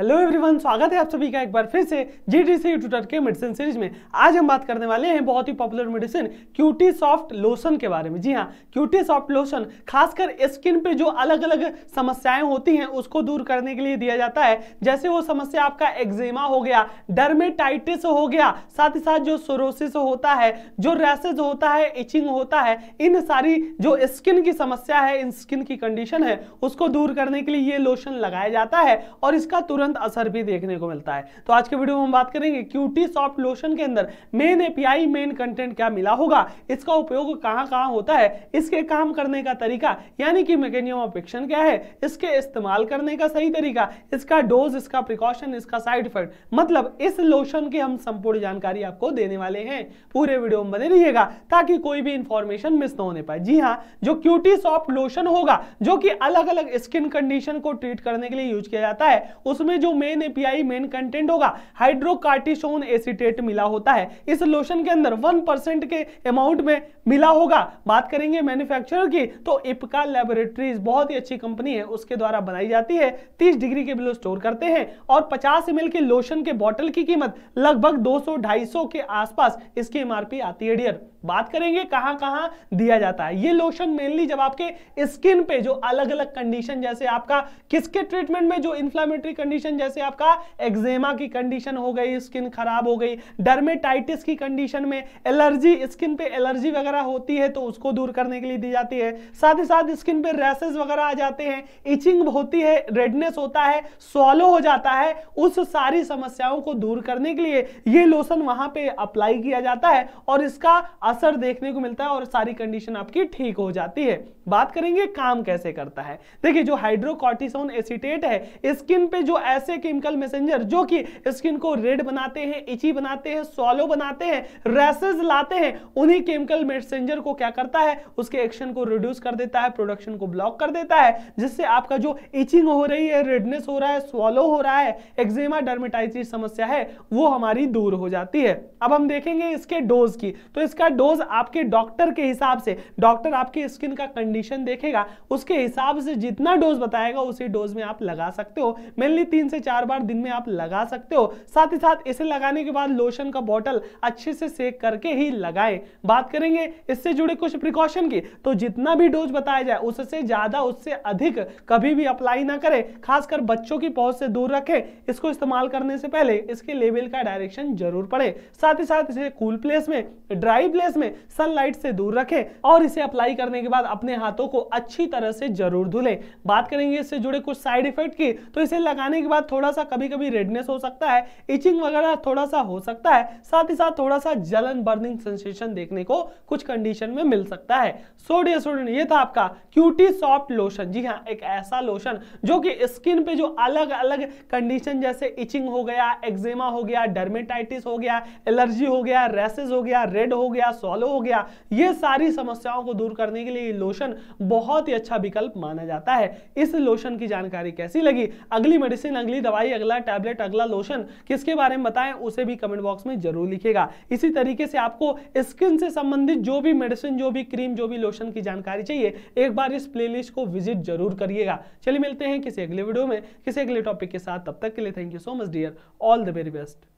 hello everyone स्वागत है आप सभी का एक बार फिर से जी डी सी ट्विटर के मेडिसिन सीरीज में आज हम बात करने वाले हैं बहुत ही popular medicine Cutisoft lotion के बारे में जी हाँ क्यूटी सॉफ्ट लोशन खासकर स्किन पे जो अलग अलग समस्याएं होती हैं उसको दूर करने के लिए दिया जाता है जैसे वो समस्या आपका एक्जेमा हो गया डर्मेटाइटिस हो गया साथ ही साथ जो सोरोसिस होता है जो रैसेज होता है इचिंग होता है इन सारी जो स्किन की समस्या है इन स्किन की कंडीशन है उसको दूर करने के लिए ये लोशन लगाया जाता है और इसका तुरंत तुरंत असर भी देखने को मिलता है तो आज के वीडियो में हम बात करेंगे क्यूटी सॉफ्ट लोशन के अंदर मेन एपीआई मेन कंटेंट क्या मिला होगा इसका उपयोग कहाँ कहाँ होता है इसके काम करने का तरीका यानी कि मैकेनियम ऑफ एक्शन क्या है इसके इस्तेमाल करने का सही तरीका इसका डोज इसका प्रिकॉशन इसका साइड इफेक्ट मतलब इस लोशन की हम संपूर्ण जानकारी आपको देने वाले हैं पूरे वीडियो में बने रहिएगा ताकि कोई भी इंफॉर्मेशन मिस ना होने पाए जी हाँ जो क्यूटी सॉफ्ट लोशन होगा जो कि अलग अलग स्किन कंडीशन को ट्रीट करने के लिए यूज किया जाता है उसमें जो मेन एपीआई मेन कंटेंट होगा हाइड्रोकार्टिसोन एसिटेट मिला होता है इस लोशन के अंदर वन परसेंट के अमाउंट में मिला होगा बात करेंगे मैन्युफैक्चरर की तो इपका लेबोरेटरीज बहुत ही अच्छी कंपनी है उसके द्वारा बनाई जाती है तीस डिग्री के बिलो स्टोर करते हैं और पचास एम के लोशन के बॉटल की कीमत लगभग दो सौ के आसपास इसकी एमआरपी आती है डियर बात करेंगे कहां कहां दिया जाता है ये लोशन मेनली जब आपके स्किन पे जो अलग अलग कंडीशन जैसे आपका किसके ट्रीटमेंट में जो इन्फ्लामेटरी कंडीशन जैसे आपका एक्जेमा की कंडीशन हो गई स्किन खराब हो गई डर्मेटाइटिस की कंडीशन में एलर्जी स्किन पे एलर्जी वगैरह होती है तो उसको दूर करने के लिए दी जाती है साथ ही साथ स्किन पे रैसेस वगैरह आ जाते हैं इचिंग होती है रेडनेस होता है सॉलो हो जाता है उस सारी समस्याओं को दूर करने के लिए ये लोशन वहां पर अप्लाई किया जाता है और इसका असर देखने को मिलता है और सारी कंडीशन आपकी ठीक हो जाती है बात करेंगे काम कैसे करता है देखिए जो हाइड्रोकॉर्टिसोन एसिटेट है स्किन पे जो ऐसे केमिकल मैसेंजर जो कि स्किन को रेड बनाते हैं इची बनाते हैं सॉलो बनाते हैं रैसेज लाते हैं उन्हीं केमिकल मैसेंजर को क्या करता है उसके एक्शन को रिड्यूस कर देता है प्रोडक्शन को ब्लॉक कर देता है जिससे आपका जो इचिंग हो रही है रेडनेस हो रहा है स्वॉलो हो रहा है एक्जेमा डर्मेटाइटिस समस्या है वो हमारी दूर हो जाती है अब हम देखेंगे इसके डोज की तो इसका डोज आपके डॉक्टर के हिसाब से डॉक्टर आपकी स्किन का कंडीशन देखेगा उसके हिसाब से जितना डोज बताएगा उसी डोज में आप लगा सकते हो मेनली तीन से चार बार दिन में आप लगा सकते हो साथ ही साथ इसे लगाने के बाद लोशन का बॉटल अच्छे से सेक करके ही लगाए बात करेंगे इससे जुड़े कुछ प्रिकॉशन की तो जितना भी डोज बताया जाए उससे ज़्यादा उससे अधिक कभी भी अप्लाई ना करें खासकर बच्चों की पहुंच से दूर रखें इसको इस्तेमाल करने से पहले इसके लेवल का डायरेक्शन जरूर पढ़े साथ ही साथ इसे कूल प्लेस में ड्राई प्लेस सरफेस में सनलाइट से दूर रखें और इसे अप्लाई करने के बाद अपने हाथों को अच्छी तरह से जरूर धुलें बात करेंगे इससे जुड़े कुछ साइड इफेक्ट की तो इसे लगाने के बाद थोड़ा सा कभी कभी रेडनेस हो सकता है इचिंग वगैरह थोड़ा सा हो सकता है साथ ही साथ थोड़ा सा जलन बर्निंग सेंसेशन देखने को कुछ कंडीशन में मिल सकता है सोडिया स्टूडेंट ये था आपका क्यूटी सॉफ्ट लोशन जी हाँ एक ऐसा लोशन जो कि स्किन पे जो अलग अलग कंडीशन जैसे इचिंग हो गया एक्जेमा हो गया डर्मेटाइटिस हो गया एलर्जी हो गया रेसेस हो गया रेड हो गया सॉल्व हो गया ये सारी समस्याओं को दूर करने के लिए ये लोशन बहुत ही अच्छा विकल्प माना जाता है इस लोशन की जानकारी कैसी लगी अगली मेडिसिन अगली दवाई अगला टैबलेट अगला लोशन किसके बारे में बताएं उसे भी कमेंट बॉक्स में जरूर लिखेगा इसी तरीके से आपको स्किन से संबंधित जो भी मेडिसिन जो भी क्रीम जो भी लोशन की जानकारी चाहिए एक बार इस प्ले को विजिट जरूर करिएगा चलिए मिलते हैं किसी अगले वीडियो में किसी अगले टॉपिक के साथ तब तक के लिए thank you so much dear all the very best